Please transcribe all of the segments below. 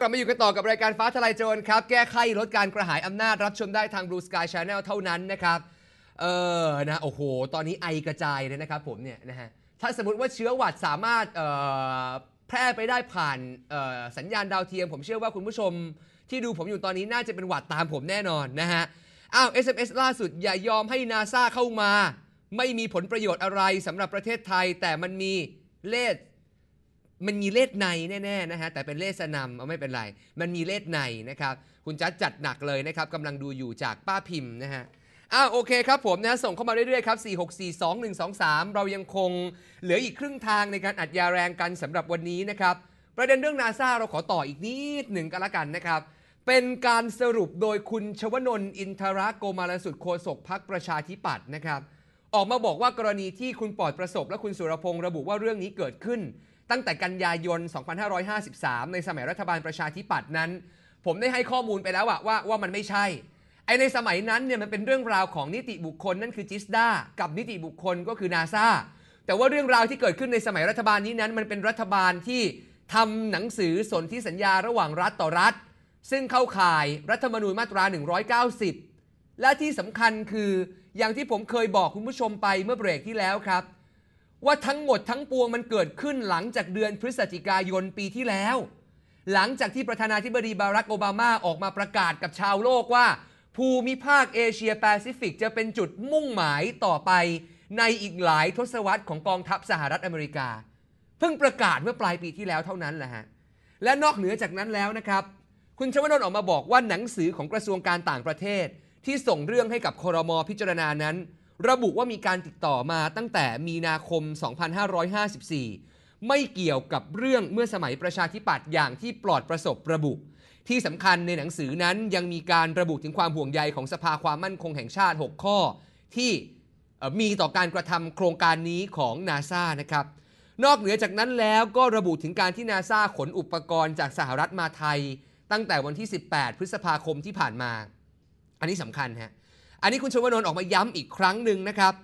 กลับมาอยู่กันต่อกับรายการฟ้าทลายโจรครับ แก้ไขลดการกระหายอำนาจรับชมได้ทาง Blue Sky Channel เท่านั้นนะครับ เออ นะ โอ้โห ตอนนี้ไอกระจายเลยนะครับผม เนี่ย นะฮะ ถ้าสมมติว่าเชื้อหวัดสามารถเอ่อแพร่ไปได้ผ่านสัญญาณดาวเทียม ผมเชื่อว่าคุณผู้ชมที่ดูผมอยู่ตอนนี้น่าจะเป็นหวัดตามผมแน่นอนนะฮะ อ้าว SMS ล่าสุด อย่ายอมให้นาซาเข้ามา ไม่มีผลประโยชน์อะไรสำหรับประเทศไทย แต่มันมีเลขมันมีเลสในแน่ๆนะฮะแต่เป็นเลสนำเอาไม่เป็นไร มันมีเลสในนะครับคุณจัดจัดหนักเลยนะครับกำลังดูอยู่จากป้าพิมพ์นะฮะอ่าโอเคครับผมนะส่งเข้ามาเรื่อยๆครับ 4642123 เรายังคงเหลืออีกครึ่งทางในการอัดยาแรงกันสำหรับวันนี้นะครับประเด็นเรื่องนาซาเราขอต่ออีกนิดหนึ่งกันละกันนะครับ เป็นการสรุปโดยคุณชวนนท์อินทรโกมาลสุดโคศกพักประชาธิปัตย์นะครับ ออกมาบอกว่ากรณีที่คุณปอดประสบ และคุณสุรพงศ์ระบุว่าเรื่องนี้เกิดขึ้นตั้งแต่กันยายน 2553 ในสมัยรัฐบาลประชาธิปัตย์นั้น ผมได้ให้ข้อมูลไปแล้วว่าว่ามันไม่ใช่ ไอในสมัยนั้นเนี่ยมันเป็นเรื่องราวของนิติบุคคล นั่นคือจิสดากับนิติบุคคลก็คือนาซาแต่ว่าเรื่องราวที่เกิดขึ้นในสมัยรัฐบาลนี้นั้นมันเป็นรัฐบาลที่ทำหนังสือสนธิสัญญาระหว่างรัฐต่อรัฐ ซึ่งเข้าข่ายรัฐธรรมนูญมาตรา 190 และที่สำคัญคืออย่างที่ผมเคยบอกคุณผู้ชมไปเมื่อเบรกที่แล้วครับว่าทั้งหมดทั้งปวงมันเกิดขึ้นหลังจากเดือนพฤศจิกายนปีที่แล้ว หลังจากที่ประธานาธิบดีบารักโอบามาออกมาประกาศกับชาวโลกว่า ภูมิภาคเอเชียแปซิฟิก จะเป็นจุดมุ่งหมายต่อไปในอีกหลายทศวรรษของกองทัพสหรัฐอเมริกา เพิ่งประกาศเมื่อปลายปีที่แล้วเท่านั้นแหละฮะและนอกเหนือจากนั้นแล้วนะครับ คุณชวนนท์ออกมาบอกว่าหนังสือของกระทรวงการต่างประเทศ ที่ส่งเรื่องให้กับคอรมอพิจารณานั้นระบุว่ามีการติดต่อมาตั้งแต่มีนาคม 2554 ไม่เกี่ยวกับเรื่องเมื่อสมัยประชาธิปัตย์อย่างที่ปลอดประสบระบุ ที่สำคัญในหนังสือนั้น ยังมีการระบุถึงความห่วงใยของสภาความมั่นคงแห่งชาติ 6 ข้อ ที่มีต่อการกระทำโครงการนี้ของนาซานะครับ นอกเหนือจากนั้นแล้วก็ระบุถึงการที่นาซาขนอุปกรณ์จากสหรัฐมาไทย ตั้งแต่วันที่ 18 พฤษภาคมที่ผ่านมา อันนี้สำคัญฮะอันนี้คุณชวนนนท์ออกมาย้ำอีกครั้งหนึ่งนะครับ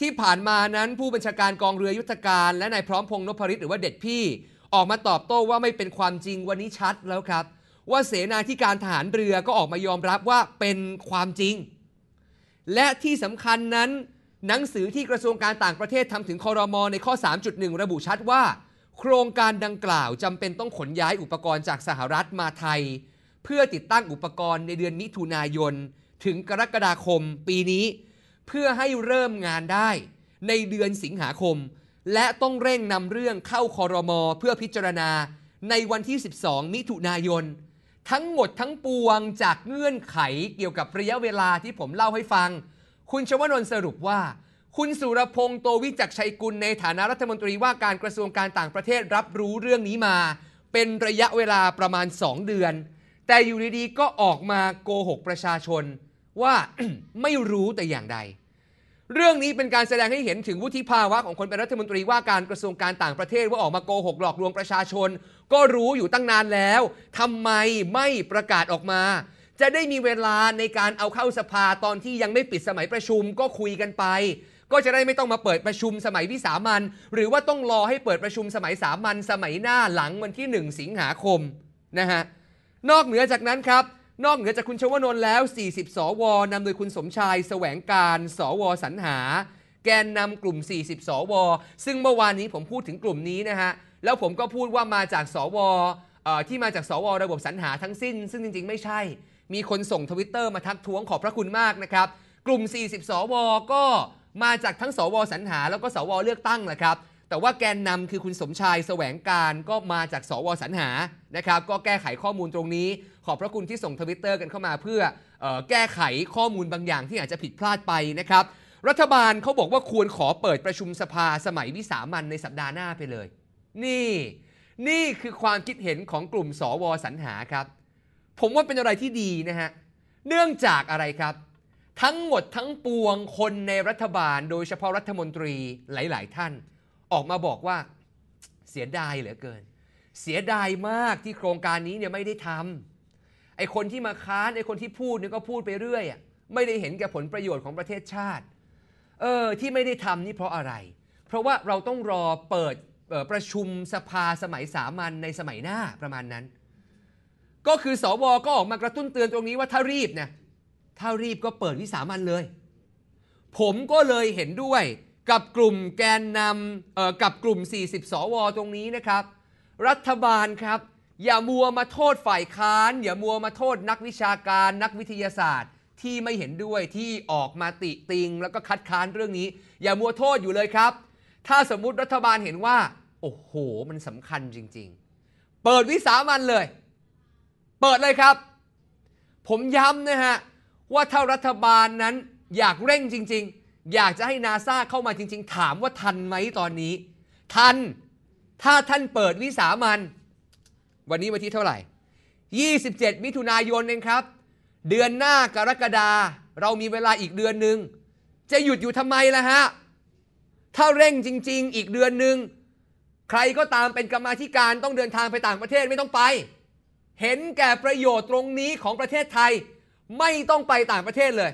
ที่ผ่านมานั้นผู้บัญชาการกองเรือยุทธการ และนายพร้อมพงษ์นพริตหรือว่าเด็ดพี่ ออกมาตอบโต้ว่าไม่เป็นความจริงวันนี้ชัดแล้วครับ ว่าเสนาธิการทหารเรือก็ออกมายอมรับว่าเป็นความจริง และที่สำคัญนั้น หนังสือที่กระทรวงการต่างประเทศทำถึงคอรมอในข้อ 3.1 ระบุชัดว่า โครงการดังกล่าวจำเป็นต้องขนย้ายอุปกรณ์จากสหรัฐมาไทย เพื่อติดตั้งอุปกรณ์ในเดือนมิถุนายนถึงกรกฎาคมปีนี้ เพื่อให้เริ่มงานได้ ในเดือนสิงหาคม และต้องเร่งนำเรื่องเข้าคอรมอเพื่อพิจารณาในวันที่ 12 มิถุนายน ทั้งหมดทั้งปวงจากเงื่อนไขเกี่ยวกับระยะเวลาที่ผมเล่าให้ฟัง คุณชวนนสรุปว่า คุณสุรพงศ์โตวิจักชัยกุลในฐานะรัฐมนตรีว่าการกระทรวงการต่างประเทศรับรู้เรื่องนี้มา เป็นระยะเวลาประมาณ2เดือนแต่อยู่ดีๆก็ออกมาโกหกประชาชนว่าไม่รู้แต่อย่างใด เรื่องนี้เป็นการแสดงให้เห็นถึงวุฒิภาวะของคนเป็นรัฐมนตรีว่าการกระทรวงการต่างประเทศว่าออกมาโกหกหลอกลวงประชาชน ก็รู้อยู่ตั้งนานแล้ว ทำไมไม่ประกาศออกมา จะได้มีเวลาในการเอาเข้าสภาตอนที่ยังไม่ปิดสมัยประชุมก็คุยกันไป ก็จะได้ไม่ต้องมาเปิดประชุมสมัยวิสามันหรือว่าต้องรอให้เปิดประชุมสมัยสามันสมัยหน้าหลังวันที่ 1สิงหาคมนะฮะนอกเหนือจากนั้นครับนอกเหนือจากคุณชวนนท์แล้ว40สวนำโดยคุณสมชาย แสวงการ สวสรรหา แกนนำกลุ่ม 40สวซึ่งเมื่อวานนี้ผมพูดถึงกลุ่มนี้นะฮะ แล้วผมก็พูดว่ามาจากสว ที่มาจากสว ระบบสรรหาทั้งสิ้น ซึ่งจริงๆ ไม่ใช่ มีคนส่งทวิตเตอร์มาทักท้วงขอบพระคุณมากนะครับ กลุ่ม 40สวก็มาจากทั้งสวสรรหา แล้วก็สว เลือกตั้งแหละครับ แต่ว่าแกนนำคือคุณสมชาย แสวงการ ก็มาจากสวสรรหานะครับ ก็แก้ไขข้อมูลตรงนี้ขอบพระคุณที่ส่งทวิตเตอร์กันเข้ามาเพื่อออแก้ไขข้อมูลบางอย่างที่อาจจะผิดพลาดไปนะครับ รัฐบาลเขาบอกว่าควรขอเปิดประชุมสภาสมัยวิสามันในสัปดาห์หน้าไปเลย นี่นี่คือความคิดเห็นของกลุ่มสวสรรหาครับ ผมว่าเป็นอะไรที่ดีนะฮะ เนื่องจากอะไรครับ ทั้งหมดทั้งปวงคนในรัฐบาลโดยเฉพาะรัฐมนตรีหลาย ๆ ท่าน ออกมาบอกว่าเสียดายเหลือเกิน เสียดายมากที่โครงการนี้เนี่ยไม่ได้ทำไอคนที่มาค้านไอคนที่พูดเนี่ยก็พูดไปเรื่อยอ่ะไม่ได้เห็นแก่ผลประโยชน์ของประเทศชาติ เออที่ไม่ได้ทำนี่เพราะอะไร เพราะว่าเราต้องรอเปิดประชุมสภาสมัยสามัญในสมัยหน้าประมาณนั้น ก็คือสว ก็ออกมากระตุ้นเตือนตรงนี้ว่าถ้ารีบเนี่ยถ้ารีบก็เปิดวิสามันเลย ผมก็เลยเห็นด้วยกับกลุ่มแกนนำกับกลุ่ม40สวตรงนี้นะครับ รัฐบาลครับอย่ามัวมาโทษฝ่ายค้าน อย่ามัวมาโทษนักวิชาการนักวิทยาศาสตร์ ที่ไม่เห็นด้วยที่ออกมาติติงแล้วก็คัดค้านเรื่องนี้ อย่ามัวโทษอยู่เลยครับ ถ้าสมมุติรัฐบาลเห็นว่า โอ้โห มันสำคัญจริง ๆ เปิดวิสามันเลย เปิดเลยครับ ผมย้ำนะฮะว่าถ้ารัฐบาลนั้นอยากเร่งจริง ๆ อยากจะให้นาซาเข้ามาจริงๆ ถามว่าทันไหมตอนนี้ทันถ้าท่านเปิดวิสามันวันนี้วันที่เท่าไหร่ 27 มิถุนายนเองครับ เดือนหน้ากรกฎาเรามีเวลาอีกเดือนหนึ่ง จะหยุดอยู่ทำไมล่ะฮะ ถ้าเร่งจริง ๆ อีกเดือนหนึ่งใครก็ตามเป็นกรรมาธิการต้องเดินทางไปต่างประเทศไม่ต้องไป เห็นแก่ประโยชน์ตรงนี้ของประเทศไทย ไม่ต้องไปต่างประเทศเลย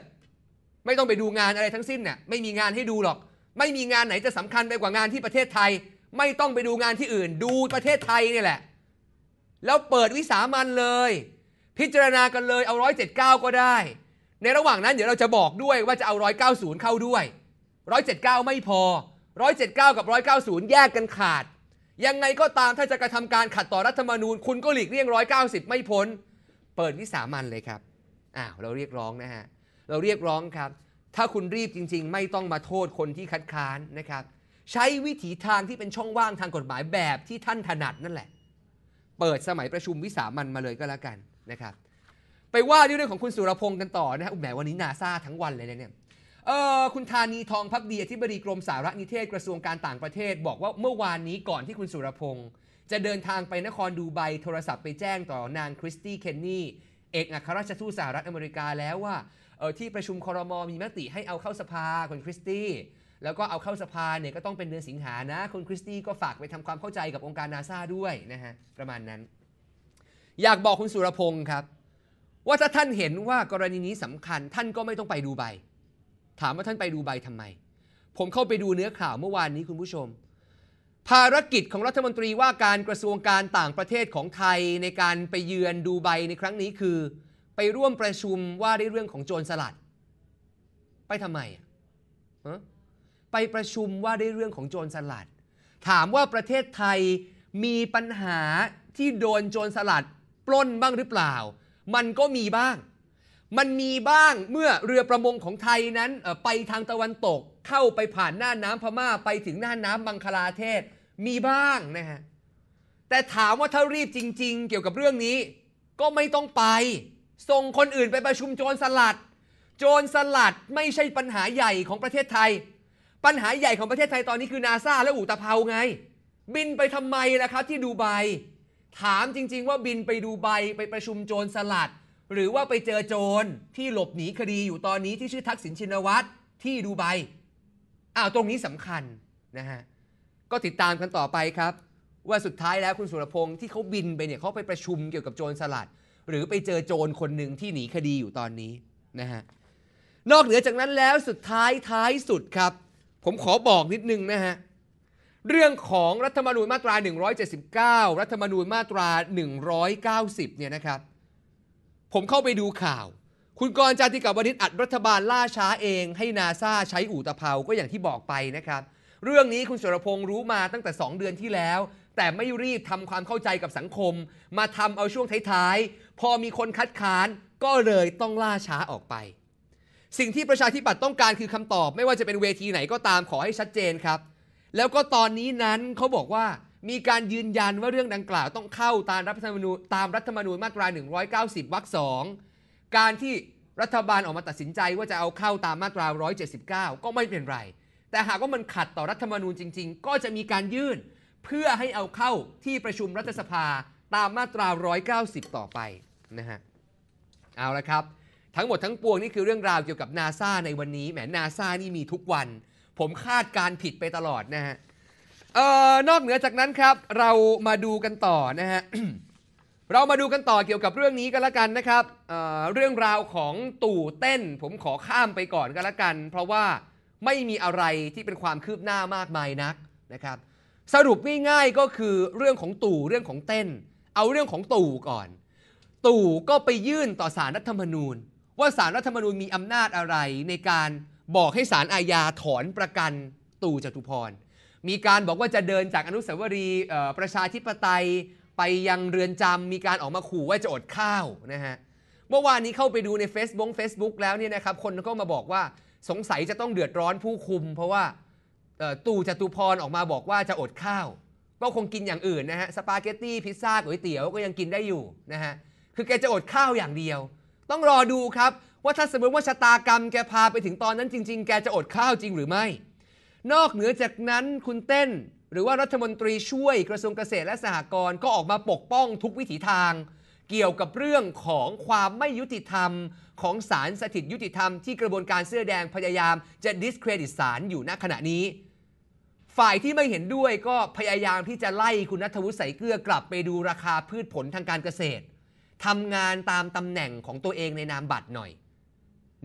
ไม่ต้องไปดูงานอะไรทั้งสิ้นเนี่ยไม่มีงานให้ดูหรอก ไม่มีงานไหนจะสำคัญไปกว่างานที่ประเทศไทย ไม่ต้องไปดูงานที่อื่นดูประเทศไทยนี่แหละแล้วเปิดวิสามันเลย พิจารณากันเลยเอาร้อยเจ็ดเก้าก็ได้ในระหว่างนั้นเดี๋ยวเราจะบอกด้วยว่าจะเอาร้อยเก้าศูนย์เข้าด้วยร้อยเจ็ดเก้าไม่พอร้อยเจ็ดเก้ากับร้อยเก้าศูนย์แยกกันขาดยังไงก็ตามถ้าจะกระทำการขัดต่อรัฐธรรมนูญ คุณก็หลีกเลี่ยงร้อยเก้าสิบไม่พ้นเปิดวิสามันเลยครับอ้าวเราเรียกร้องนะฮะเราเรียกร้องครับ ถ้าคุณรีบจริงๆ ไม่ต้องมาโทษคนที่คัดค้านนะครับใช้วิถีทางที่เป็นช่องว่างทางกฎหมายแบบที่ท่านถนัดนั่นแหละเปิดสมัยประชุมวิสามันมาเลยก็แล้วกันนะครับไปว่าเรื่องของคุณสุรพงศ์กันต่อนะฮะแหมวันนี้นาซาทั้งวันเลยเนี่ยเออคุณธานีทองพักดีอธิบดีกรมสารนิเทศกระทรวงการต่างประเทศ บอกว่าเมื่อวานนี้ก่อนที่คุณสุรพงศ์จะเดินทางไปนครดูไบโทรศัพท์ไปแจ้งต่อนางคริสตี้เคนนี่ เอกอัครราชทูตสหรัฐอเมริกาแล้วว่าเออที่ประชุมคอรมอมีมติให้เอาเข้าสภาคุณคริสตี้แล้วก็เอาเข้าสภาเนี่ยก็ต้องเป็นเดือนสิงหานะคุณคริสตี้ก็ฝากไปทำความเข้าใจกับองค์การนาซาด้วยนะฮะ ประมาณนั้น อยากบอกคุณสุรพงศ์ครับ ว่าถ้าท่านเห็นว่ากรณีนี้สำคัญท่านก็ไม่ต้องไปดูใบถามว่าท่านไปดูใบทำไม ผมเข้าไปดูเนื้อข่าวเมื่อวานนี้คุณผู้ชม ภารกิจของรัฐมนตรีว่าการกระทรวงการต่างประเทศของไทยในการไปเยือนดูใบในครั้งนี้คือ ไปร่วมประชุมว่าด้วยเรื่องของโจรสลัดไปทำไมอ่ะไปประชุมว่าได้เรื่องของโจรสลัด ถามว่าประเทศไทยมีปัญหาที่โดนโจรสลัด ปล้นบ้างหรือเปล่า มันก็มีบ้าง มันมีบ้างเมื่อเรือประมงของไทยนั้นไปทางตะวันตก เข้าไปผ่านหน้าน้ำพม่าไปถึงหน้าน้ำบังคลาเทศมีบ้างนะฮะ แต่ถามว่าถ้ารีบจริง ๆ เกี่ยวกับเรื่องนี้ ก็ไม่ต้องไปส่งคนอื่นไปประชุมโจรสลัด โจรสลัดไม่ใช่ปัญหาใหญ่ของประเทศไทยปัญหาใหญ่ของประเทศไทยตอนนี้คือนาซาและอู่ตะเภาไง บินไปทำไมล่ะครับที่ดูไบถามจริง ๆ ว่าบินไปดูไบไปประชุมโจรสลัด หรือว่าไปเจอโจรที่หลบหนีคดีอยู่ตอนนี้ที่ชื่อทักษิณชินวัตร ที่ดูไบอ้าวตรงนี้สำคัญนะฮะ ก็ติดตามกันต่อไปครับ ว่าสุดท้ายแล้วคุณสุรพงศ์ที่เขาบินไปเนี่ยเขาไปประชุมเกี่ยวกับโจรสลัดหรือไปเจอโจรคนหนึ่งที่หนีคดีอยู่ตอนนี้นะฮะนอกเหนือจากนั้นแล้วสุดท้ายท้ายสุดครับผมขอบอกนิดนึงนะฮะเรื่องของรัฐธรรมนูญมาตรา 179 รัฐธรรมนูญมาตรา 190เนี่ยนะครับ ผมเข้าไปดูข่าว คุณกรจาติกับวณิชอัดรัฐบาลล่าช้าเองให้นาซาใช้อู่ตะเภาก็อย่างที่บอกไปนะครับ เรื่องนี้คุณสุรพงศ์รู้มาตั้งแต่ 2 เดือนที่แล้ว แต่ไม่รีบทำความเข้าใจกับสังคม มาทำเอาช่วงท้ายๆ พอมีคนคัดค้านก็เลยต้องล่าช้าออกไปสิ่งที่ประชาธิปัตย์ต้องการคือคำตอบ ไม่ว่าจะเป็นเวทีไหนก็ตามขอให้ชัดเจนครับ แล้วก็ตอนนี้นั้นเขาบอกว่ามีการยืนยันว่าเรื่องดังกล่าว ต้องเข้าตามรัฐธรรมนูญตามรัฐธรรมนูญมาตรา 190วรรคสองการที่รัฐบาลออกมาตัดสินใจว่าจะเอาเข้าตามมาตรา 179 ก็ไม่เป็นไร แต่หากว่ามันขัดต่อรัฐธรรมนูญจริง ๆก็จะมีการยื่นเพื่อให้เอาเข้าที่ประชุมรัฐสภาตามมาตรา190ต่อไปนะฮะเอาละครับทั้งหมดทั้งปวงนี่คือเรื่องราวเกี่ยวกับนาซาในวันนี้แหมนาซานี่มีทุกวันผมคาดการผิดไปตลอดนะฮะออนอกเหนือจากนั้นครับเรามาดูกันต่อนะฮะเรามาดูกันต่อเกี่ยวกับเรื่องนี้กันละกันนะครับเเรื่องราวของตู่เต้นผมขอข้ามไปก่อนกันละกัน เพราะว่าไม่มีอะไรที่เป็นความคืบหน้ามากมายนักนะครับ สรุปง่ายๆก็คือเรื่องของตู่เรื่องของเต้น เอาเรื่องของตู่ก่อน ตู่ก็ไปยื่นต่อสารรัฐธรรมนูญว่าสารรัฐธรรมนูญมีอำนาจอะไรในการบอกให้สารอาญาถอนประกันตู่จตุพร มีการบอกว่าจะเดินจากอนุสาวรีย์ประชาธิปไตยไปยังเรือนจำ มีการออกมาขู่ว่าจะอดข้าวนะฮะ เมื่อวานนี้เข้าไปดูใน Facebook Facebook แล้วเนี่ยนะครับ คนก็มาบอกว่าสงสัยจะต้องเดือดร้อนผู้คุมเพราะว่าตู่จตุพร ออกมาบอกว่าจะอดข้าว ก็คงกินอย่างอื่นนะฮะ สปาเกตตี้ พิซซ่าก๋วยเตี๋ยวก็ยังกินได้อยู่นะฮะ คือแกจะอดข้าวอย่างเดียวต้องรอดูครับว่าถ้าสมมติว่าชะตากรรมแกพาไปถึงตอนนั้นจริงๆ แกจะอดข้าวจริงหรือไม่ นอกเหนือจากนั้นคุณเต้นหรือว่ารัฐมนตรีช่วยกระทรวงเกษตรและสหกรณ์ก็ออกมาปกป้องทุกวิถีทางเกี่ยวกับเรื่องของความไม่ยุติธรรม ของศาลสถิตยุติธรรมที่กระบวนการเสื้อแดงพยายามจะดิสเครดิตศาลอยู่ณขณะนี้ฝ่ายที่ไม่เห็นด้วยก็พยายามที่จะไล่คุณนัทวุฒิใส่เกลือกลับไปดูราคาพืชผลทางการเกษตรทำงานตามตำแหน่งของตัวเองในนามบัตรหน่อย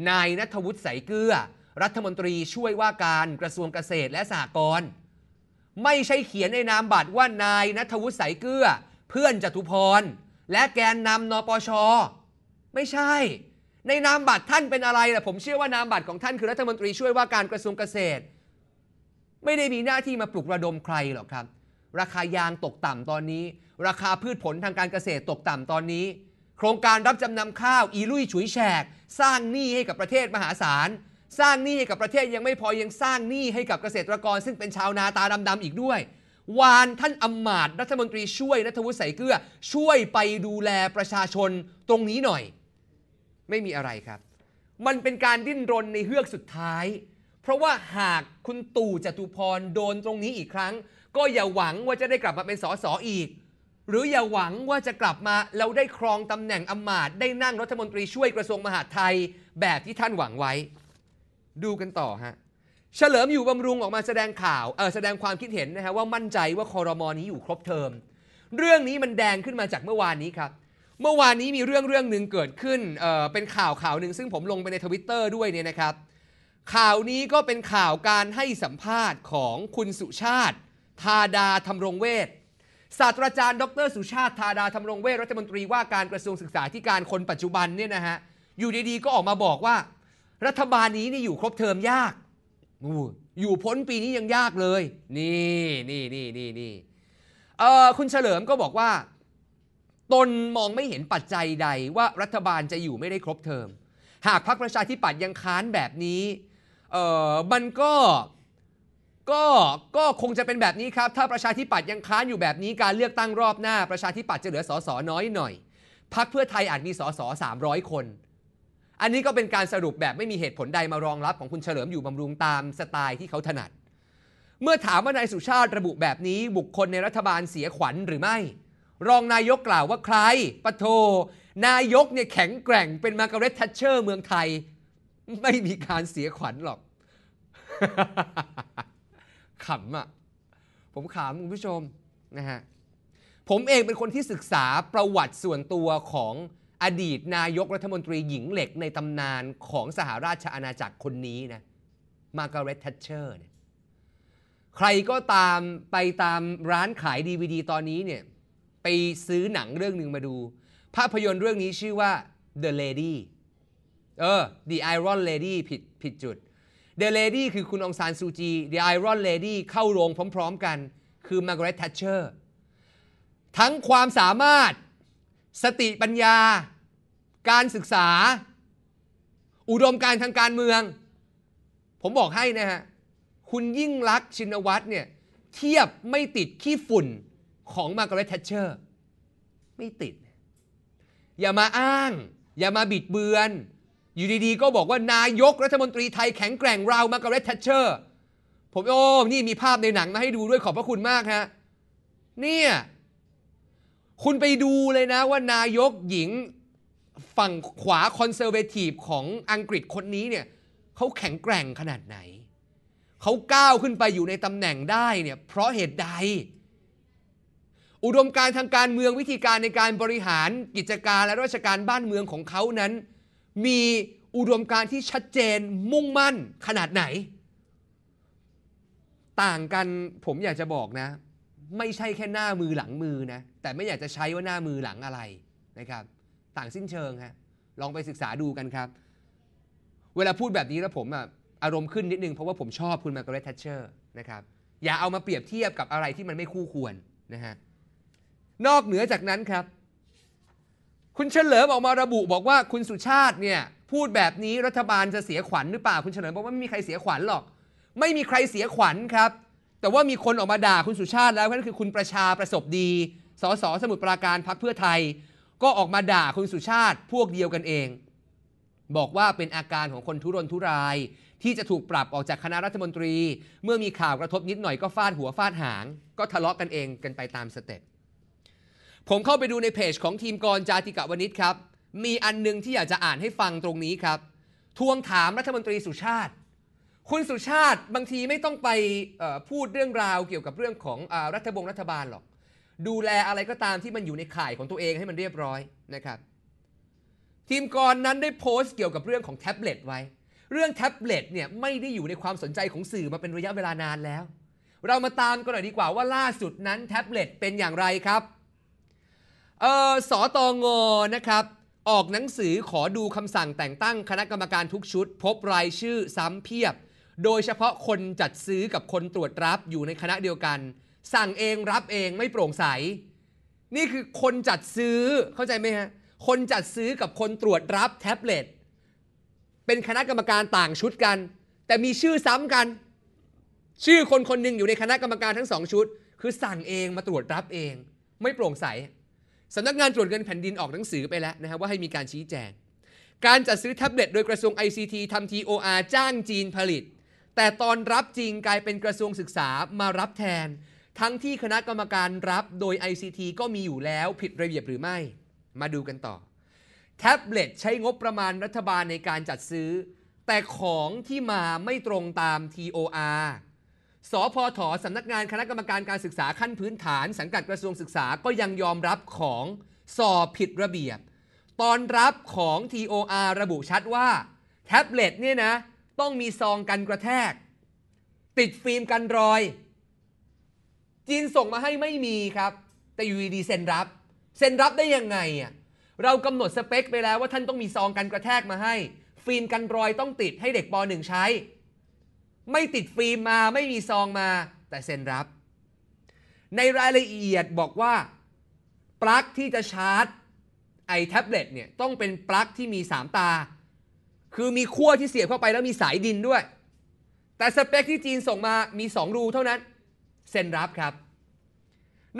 นายนัทวุฒิสยเกลือรัฐมนตรีช่วยว่าการกระทรวงเกษตรและสหกรณ์ไม่ใช่เขียนในนามบัตรว่านายนัทวุฒิสยเกลือเพื่อนจตุพรและแกนนำนปช ไม่ใช่ ในนามบัตรท่านเป็นอะไรล่ะ ผมเชื่อว่านามบัตรของท่านคือรัฐมนตรีช่วยว่าการกระทรวงเกษตร ไม่ได้มีหน้าที่มาปลุกระดมใครหรอกครับ ราคายางตกต่ำตอนนี้ ราคาพืชผลทางการเกษตรตกต่ำตอนนี้โครงการรับจำนำข้าวอีลุยฉุยแฉกสร้างหนี้ให้กับประเทศมหาศาลสร้างหนี้ให้กับประเทศยังไม่พอยังสร้างหนี้ให้กับเกษตรกรซึ่งเป็นชาวนาตาดำๆอีกด้วยวานท่านอำมาตย์รัฐมนตรีช่วยรัฐวุฒิใสเกลือช่วยไปดูแลประชาชนตรงนี้หน่อย ไม่มีอะไรครับ มันเป็นการดิ้นรนในเฮือกสุดท้าย เพราะว่าหากคุณตู่จตุพรโดนตรงนี้อีกครั้ง ก็อย่าหวังว่าจะได้กลับมาเป็นสสอีกหรืออย่าหวังว่าจะกลับมาแล้วได้ครองตำแหน่งอำมาตย์ได้นั่งรัฐมนตรีช่วยกระทรวงมหาดไทยแบบที่ท่านหวังไว้ ดูกันต่อฮะเฉลิมอยู่บำรุงออกมาแสดงข่าวเออแสดงความคิดเห็นนะฮะว่ามั่นใจว่าคอรมอนี้อยู่ครบเทอม เรื่องนี้มันแดงขึ้นมาจากเมื่อวานนี้ครับ เมื่อวานนี้มีเรื่องเรื่องหนึ่งเกิดขึ้นเออเป็นข่าวข่าวหนึ่งซึ่งผมลงไปในทวิตเตอร์ด้วยเนี่ยนะครับ ข่าวนี้ก็เป็นข่าวการให้สัมภาษณ์ของคุณสุชาติธาดาธรรมรงเวทศาสตราจารย์ดรสุชาติธาดาธรรมรงเวชรัฐมนตรี ว่าการกระทรวงศึกษาธิการคนปัจจุบันเนี่ยนะฮะอยู่ดีๆ ก็ออกมาบอกว่า รัฐบาลนี้นี่อยู่ครบเทอมยากอยู่พ้นปีนี้ยังยากเลย นี่นี่นี่นี่นี่คุณเฉลิมก็บอกว่า ตนมองไม่เห็นปัจจัยใดว่า รัฐบาลจะอยู่ไม่ได้ครบเทอม หากพรรคประชาธิปัตย์ยังค้านแบบนี้ เออมันก็ก็ก็คงจะเป็นแบบนี้ครับ ถ้าประชาธิปัตย์ยังค้านอยู่แบบนี้การเลือกตั้งรอบหน้าประชาธิปัตย์จะเหลือสสน้อยหน่อยพักเพื่อไทยอาจมีสสสามร้อยคน อันนี้ก็เป็นการสรุปแบบไม่มีเหตุผลใดมารองรับของคุณเฉลิมอยู่บำรุงตามสไตล์ที่เขาถนัด เมื่อถามว่านายสุชาติระบุแบบนี้ บุคคลในรัฐบาลเสียขวัญหรือไม่ รองนายกกล่าวว่าใครปะโท นายกเนี่ยแข็งแกร่ง เป็นมากาเร็ตทัชเชอร์เมืองไทย ไม่มีการเสียขวัญหรอกขำอะ่ะ ผมขำคุณผู้ชมนะฮะผมเองเป็นคนที่ศึกษาประวัติส่วนตัวของอดีตนายกรัฐมนตรีหญิงเหล็กในตำนานของสหราชอาณาจักรคนนี้นะมาร์เร็ตทัชเชอร์เนี่ยใครก็ตามไปตามร้านขายดีวดีตอนนี้เนี่ย ไปซื้อหนังเรื่องหนึ่งมาดู ภาพยนตร์เรื่องนี้ชื่อว่า The Lady เออ The Iron Lady ผิดผิดจุด t h เลดี้คือคุณองซานซูจีเดะไอรอนเลดี้เข้าโรงพร้อมๆกันคือมาร์กาเร็ตทัชเชอร์ทั้งความสามารถสติปัญญาการศึกษา อุดมการทางการเมือง ผมบอกให้นะฮะคุณยิ่งรักชินวัตรเนี่ย เทียบไม่ติดขี้ฝุ่นของมาร์กาเร็ตทัชเชอร์ไม่ติด อย่ามาอ้าง อย่ามาบิดเบือนอยู่ดีๆก็บอกว่านายกรัฐมนตรีไทยแข็งแกร่งราวมากัร์เรตชเชอร์ผมโอ้ นี่มีภาพในหนังมาให้ดูด้วยขอบพระคุณมากฮะเนี่ยคุณไปดูเลยนะว่านายกหญิงฝั่งขวาคอนเซอร์เวทีฟของอังกฤษคนนี้เนี่ยเขาแข็งแกร่งขนาดไหน เขาก้าวขึ้นไปอยู่ในตำแหน่งได้เนี่ยเพราะเหตุใด อุดมการทางการเมืองวิธีการในการบริหารกิจการและราชการบ้านเมืองของเขานั้นมีอุดมการที่ชัดเจนมุ่งมั่นขนาดไหน ต่างกันผมอยากจะบอกนะ ไม่ใช่แค่หน้ามือหลังมือนะ แต่ไม่อยากจะใช้ว่าหน้ามือหลังอะไรนะครับ ต่างสิ้นเชิงฮะลองไปศึกษาดูกันครับ เวลาพูดแบบนี้แล้วผมอะอารมณ์ขึ้นนิดนึง เพราะว่าผมชอบคุณมาการ์เร็ตททชเชอร์นะครับอย่าเอามาเปรียบเทียบกับอะไรที่มันไม่คู่ควรนะฮะนอกเหนือจากนั้นครับคุณเฉลิมออกมาระบุบอกว่าคุณสุชาติเนี่ยพูดแบบนี้รัฐบาลจะเสียขวัญหรือเปล่าคุณเฉลิมบอกว่าไม่มีใครเสียขวัญหรอก ไม่มีใครเสียขวัญครับ แต่ว่ามีคนออกมาด่าคุณสุชาติแล้วนั่นคือคุณประชาประสบดี สส สมุทรปราการพักเพื่อไทย ก็ออกมาด่าคุณสุชาติพวกเดียวกันเอง บอกว่าเป็นอาการของคนทุรนทุรายที่จะถูกปรับออกจากคณะรัฐมนตรี เมื่อมีข่าวกระทบนิดหน่อยก็ฟาดหัวฟาดหาง ก็ทะเลาะกกันเองกันไปตามสเต็ปผมเข้าไปดูในเพจของทีมกรจาติกะวณิชครับ มีอันนึงที่อยากจะอ่านให้ฟังตรงนี้ครับ ทวงถามรัฐมนตรีสุชาติ คุณสุชาติบางทีไม่ต้องไปพูดเรื่องราวเกี่ยวกับเรื่องของอรัฐบงรัฐบาลหรอก ดูแลอะไรก็ตามที่มันอยู่ในข่ายของตัวเองให้มันเรียบร้อยนะครับ ทีมกรนั้นได้โพสต์เกี่ยวกับเรื่องของแท็บเล็ตไว้ เรื่องแท็บเล็ตเนี่ยไม่ได้อยู่ในความสนใจของสื่อมาเป็นระยะเวลานานแล้ว เรามาตามกันหน่อยดีกว่าว่าล่าสุดนั้นแท็บเล็ตเป็นอย่างไรครับเออสอตองอนะครับ ออกหนังสือขอดูคำสั่งแต่งตั้งคณะกรรมการทุกชุด พบรายชื่อซ้ำเพียบ โดยเฉพาะคนจัดซื้อกับคนตรวจรับอยู่ในคณะเดียวกัน สั่งเองรับเองไม่โปร่งใสนี่คือคนจัดซื้อเข้าใจไหมฮะคนจัดซื้อกับคนตรวจรับแท็บเล็ตเป็นคณะกรรมการต่างชุดกัน แต่มีชื่อซ้ำกัน ชื่อคนคนหนึ่งอยู่ในคณะกรรมการทั้งสองชุด คือสั่งเองมาตรวจรับเอง ไม่โปร่งใสสำนักงานตรวจเงินแผ่นดินออกหนังสือไปแล้วนะครับว่าให้มีการชี้แจง การจัดซื้อแท็บเล็ตโดยกระทรวง ICT ทำ TOR จ้างจีนผลิต แต่ตอนรับจริงกลายเป็นกระทรวงศึกษา มารับแทน ทั้งที่คณะกรรมการรับโดย ICT ก็มีอยู่แล้วผิดระเบียบหรือไม่ มาดูกันต่อแท็บเล็ตใช้งบประมาณรัฐบาลในการจัดซื้อ แต่ของที่มาไม่ตรงตาม TOR สพทสำนักงานคณะกรรมการการศึกษาขั้นพื้นฐานสังกัดกระทรวงศึกษา ก็ยังยอมรับของสอบผิดระเบียบตอนรับของ TOR ระบุชัดว่า แท็บเล็ตเนี่ยนะ ต้องมีซองกันกระแทก ติดฟิล์มกันรอย จีนส่งมาให้ไม่มีครับ แต่ยูดีเซ็นรับ เซ็นรับได้ยังไงอ่ะเรากำหนดสเปคไปแล้วว่าท่านต้องมีซองกันกระแทกมาให้ ฟิล์มกันรอยต้องติดให้เด็กป .1 ใช้ไม่ติดฟิล์มมาไม่มีซองมาแต่เซ็นรับ ในรายละเอียดบอกว่าปลั๊กที่จะชาร์จ ไอแท็บเล็ตเนี่ยต้องเป็นปลั๊กที่มี3ตา คือมีขั้วที่เสียบเข้าไปแล้วมีสายดินด้วย แต่สเปคที่จีนส่งมา มี 2 รูเท่านั้นเซ็นรับครับ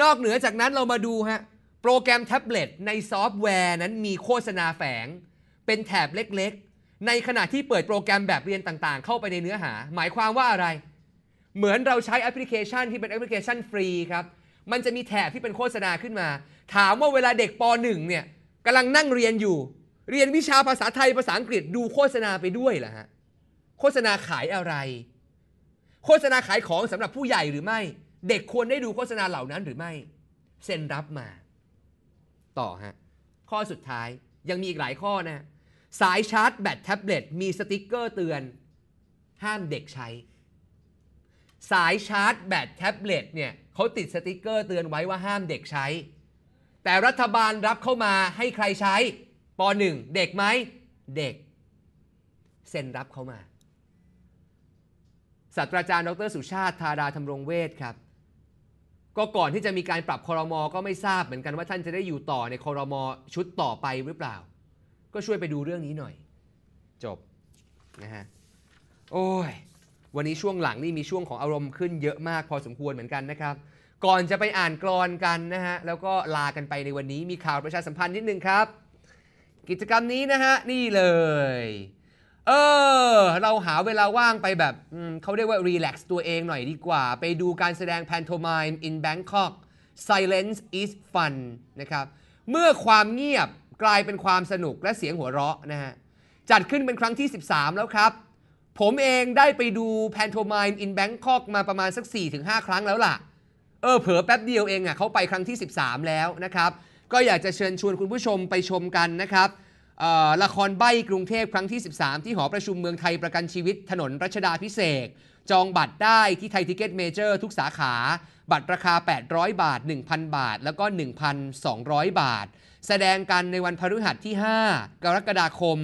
นอกเหนือจากนั้นเรามาดูฮะโปรแกรมแท็บเล็ตในซอฟต์แวร์นั้นมีโฆษณาแฝง เป็นแถบเล็กๆในขณะที่เปิดโปรแกรมแบบเรียนต่างๆ เข้าไปในเนื้อหา หมายความว่าอะไร เหมือนเราใช้แอปพลิเคชันที่เป็นแอปพลิเคชันฟรีครับ มันจะมีแถบที่เป็นโฆษณาขึ้นมา ถามว่าเวลาเด็กป .1 เนี่ยกำลังนั่งเรียนอยู่ เรียนวิชาภาษาไทยภาษาอังกฤษดูโฆษณาไปด้วยเหรอฮะโฆษณาขายอะไร โฆษณาขายของสำหรับผู้ใหญ่หรือไม่ เด็กควรได้ดูโฆษณาเหล่านั้นหรือไม่เซ็นรับมา ต่อฮะข้อสุดท้ายยังมีอีกหลายข้อนะสายชาร์จแบตแท็บเล็ตมีสติกเกอร์ เตือนห้ามเด็กใช้ สายชาร์จแบตแท็บเล็ตเนี่ยเขาติดสติกเกอร์ เตือนไว้ว่าห้ามเด็กใช้ แต่รัฐบาลรับเข้ามาให้ใครใช้ป .1 เด็กไหมเด็กเซ็นรับเข้ามาศาสตราจารย์ดรสุชาติธาราธรรมรงเวทครับ ก็ก่อนที่จะมีการปรับคอรมอก็ไม่ทราบเหมือนกันว่าท่านจะได้อยู่ต่อในคอรมอชุดต่อไปหรือเปล่าก็ช่วยไปดูเรื่องนี้หน่อยจบนะฮะโอ้ยวันนี้ช่วงหลังนี่มีช่วงของอารมณ์ขึ้นเยอะมาก พอสมควรเหมือนกันนะครับ ก่อนจะไปอ่านกรอนกันนะฮะแล้วก็ลากันไปในวันนี้มีข่าวประชาสัมพันธ์นิดนึงครับ กิจกรรมนี้นะฮะนี่เลยเออเราหาเวลาว่างไปแบบเขาเรียกว่ารีแลกซ์ตัวเองหน่อยดีกว่า ไปดูการแสดง Pantomime in Bangkok Silence is Fun นะครับเมื่อความเงียบกลายเป็นความสนุกและเสียงหัวเราะนะฮะจัดขึ้นเป็นครั้งที่ 13 แล้วครับ ผมเองได้ไปดูแพนโทไมน์อินแบงคอกมาประมาณสัก 4-5 ครั้งแล้วล่ะเออเผลอแป๊บเดียวเองอะ่ะเขาไปครั้งที่ 13 แล้วนะครับ ก็อยากจะเชิญชวนคุณผู้ชมไปชมกันนะครับละครใบกรุงเทพครั้งที่ 13 ที่หอประชุมเมืองไทยประกันชีวิตถนนรัชดาพิเศษจองบัตรได้ที่ไทยทิเก็ตเมเจอร์ทุกสาขาบัตรราคา 800 บาท 1,000 บาท แล้วก็ 1,200 บาท แสดงกันในวันพฤหัสที่ 5 กรกฎาคม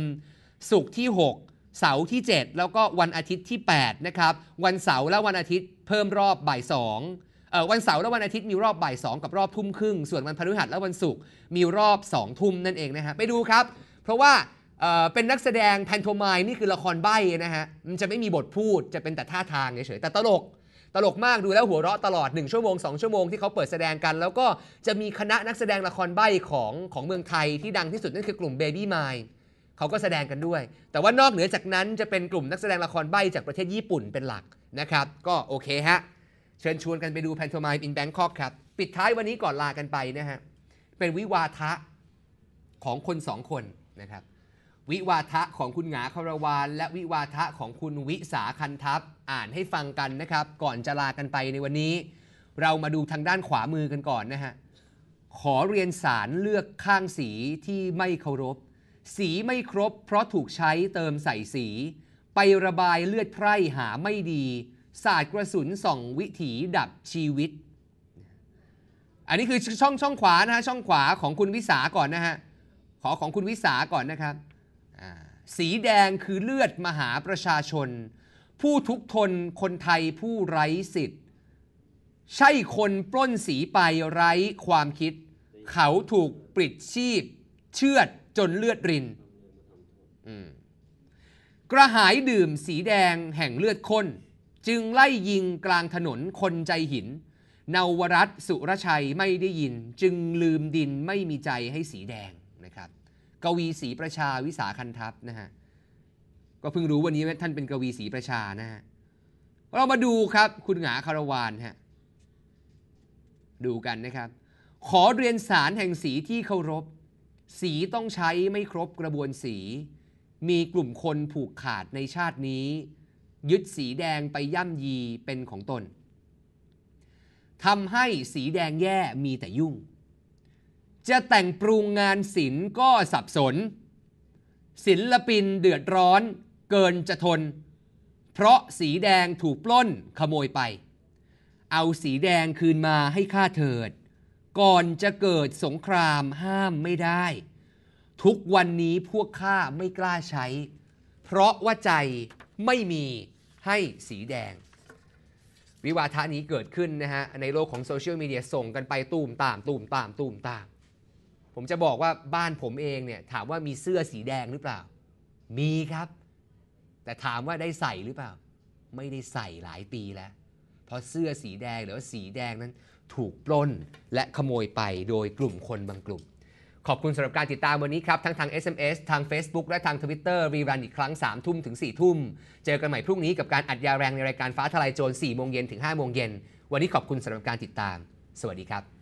ศุกร์ที่ 6 เสาร์ที่ 7 แล้วก็วันอาทิตย์ที่ 8 นะครับ วันเสาร์และวันอาทิตย์เพิ่มรอบบ่ายสองวันเสาร์และวันอาทิตย์มีรอบบ่ายสองกับรอบทุ่มครึ่ง ส่วนวันพฤหัสและวันศุกร์มีรอบ 2 ทุ่มนั่นเองนะฮะไปดูครับ เพราะว่าเป็นนักแสดงแพนโทมายนี่คือละครใบ้นะฮะ มันจะไม่มีบทพูด จะเป็นแต่ท่าทางเฉยๆ แต่ตลกตลกมากดูแล้วหัวเราะตลอด 1 ชั่วโมง 2 ชั่วโมงที่เขาเปิดแสดงกัน แล้วก็จะมีคณะนักแสดงละครใบของของเมืองไทยที่ดังที่สุด นั่นคือกลุ่ม Baby m i n เขาก็แสดงกันด้วย แต่ว่านอกเหนือจากนั้นจะเป็นกลุ่มนักแสดงละครใบจากประเทศญี่ปุ่นเป็นหลักนะครับ ก็โอเคฮะ เชิญชวนกันไปดูแพนโทมายอินแบงคอกครับ ปิดท้ายวันนี้ก่อนลากันไปนะฮะเป็นวิวาทะของคนสองคนนะครับวิวาทะของคุณหงาคารวานและวิวาทะของคุณวิสาคันทัพอ่านให้ฟังกันนะครับ ก่อนจะลากันไปในวันนี้เรามาดูทางด้านขวามือกันก่อนนะฮะขอเรียนสารเลือกข้างสีที่ไม่เคารพ สีไม่ครบ เพราะถูกใช้เติมใส่สี ไประบายเลือดไพร่ หาไม่ดีศาสตร์กระสุนส่องวิถีดับชีวิต อันนี้คือช่องช่องขวานะฮะช่องขวาของคุณวิสาก่อนนะฮะขอของคุณวิสาก่อนนะครับ สีแดงคือเลือดมหาประชาชนผู้ทุกทนคนไทยผู้ไร้สิทธิ์ ใช่คนปล้นสีไปไร้ความคิด เขาถูกปลิดชีพ เชือดจนเลือดริน กระหายดื่มสีแดงแห่งเลือดข้น จึงไล่ยิงกลางถนนคนใจหินเนวรัตสุรชัยไม่ได้ยิน จึงลืมดินไม่มีใจให้สีแดงนะครับกวีสีประชาวิสาคันทัพนะฮะก็เพิ่งรู้วันนี้ว่าท่านเป็นกวีศรีประชานะฮะ เรามาดูครับคุณหงาคารวานฮะดูกันนะครับ ขอเรียนสารแห่งสีที่เคารพสีต้องใช้ไม่ครบกระบวนสี มีกลุ่มคนผูกขาดในชาตินี้ ยึดสีแดงไปย่ำยีเป็นของตนทำให้สีแดงแย่มีแต่ยุ่ง จะแต่งปรุงงานศิลป์ก็สับสน ศิลปินเดือดร้อนเกินจะทนเพราะสีแดงถูกปล้นขโมยไป เอาสีแดงคืนมาให้ข้าเถิด ก่อนจะเกิดสงครามห้ามไม่ได้ ทุกวันนี้พวกข้าไม่กล้าใช้ เพราะว่าใจไม่มีให้สีแดง วิวาทะนี้เกิดขึ้นนะฮะ ในโลกของโซเชียลมีเดียส่งกันไปตูมตามตูมตามตูมตาม ผมจะบอกว่าบ้านผมเองเนี่ยถามว่ามีเสื้อสีแดงหรือเปล่า มีครับแต่ถามว่าได้ใส่หรือเปล่า ไม่ได้ใส่หลายปีแล้วเพราะเสื้อสีแดง หรือว่าสีแดงนั้นถูกปล้นและขโมยไปโดยกลุ่มคนบางกลุ่ม ขอบคุณสำหรับการติดตามวันนี้ครับ ทั้งทาง SMS ทาง Facebook และทาง Twitter รีรันอีกครั้ง3ทุ่มถึง4ทุ่ม เจอกันใหม่พรุ่งนี้กับการอัดยาแรงในรายการฟ้าทลายโจร4โมงเย็นถึง5โมงเย็นวันนี้ขอบคุณสำหรับการติดตาม สวัสดีครับ